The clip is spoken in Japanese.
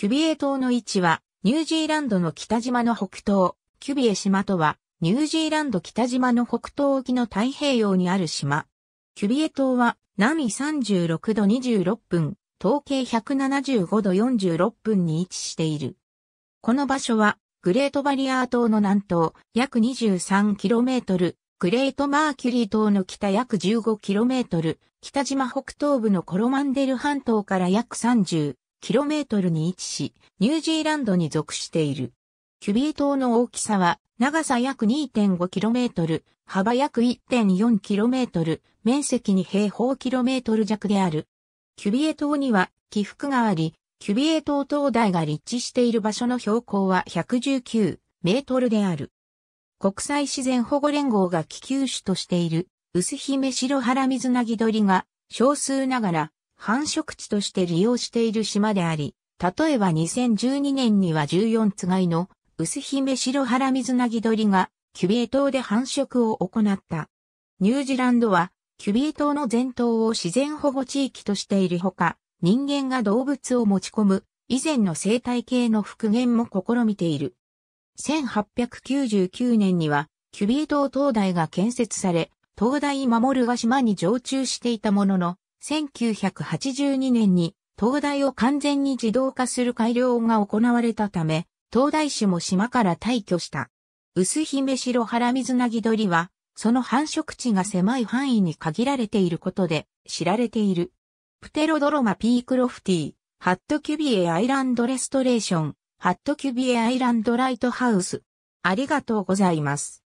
キュビエ島の位置は、ニュージーランドの北島の北東、キュビエ島とは、ニュージーランド北島の北東沖の太平洋にある島。キュビエ島は、南36度26分、東経175度46分に位置している。この場所は、グレートバリアー島の南東、約 23km、グレートマーキュリー島の北約 15km、北島北東部のコロマンデル半島から約3 0 km に位置し、ニュージーランドに属している。キュビー島の大きさは、長さ約 2.5km、幅約 1.4km、面積に平方キロメートル弱である。キュビエ島には起伏があり、キュビエ島灯台が立地している場所の標高は119メートルである。国際自然保護連合が気球種としている、薄姫白原水なぎ鳥が少数ながら繁殖地として利用している島であり、例えば2012年には14つがいの薄姫白原水なぎ鳥がキュビエ島で繁殖を行った。ニュージーランドはキュビエ島の全島を自然保護地域としているほか、人間が動物を持ち込む以前の生態系の復元も試みている。1899年にはキュビエ島灯台が建設され、灯台守るが島に常駐していたものの、1982年に灯台を完全に自動化する改良が行われたため、灯台種も島から退去した。薄姫白原水なぎ鳥は、その繁殖地が狭い範囲に限られていることで知られている。プテロドロマピークロフティ、ハットキュビエアイランドレストレーション、ハットキュビエアイランドライトハウス。ありがとうございます。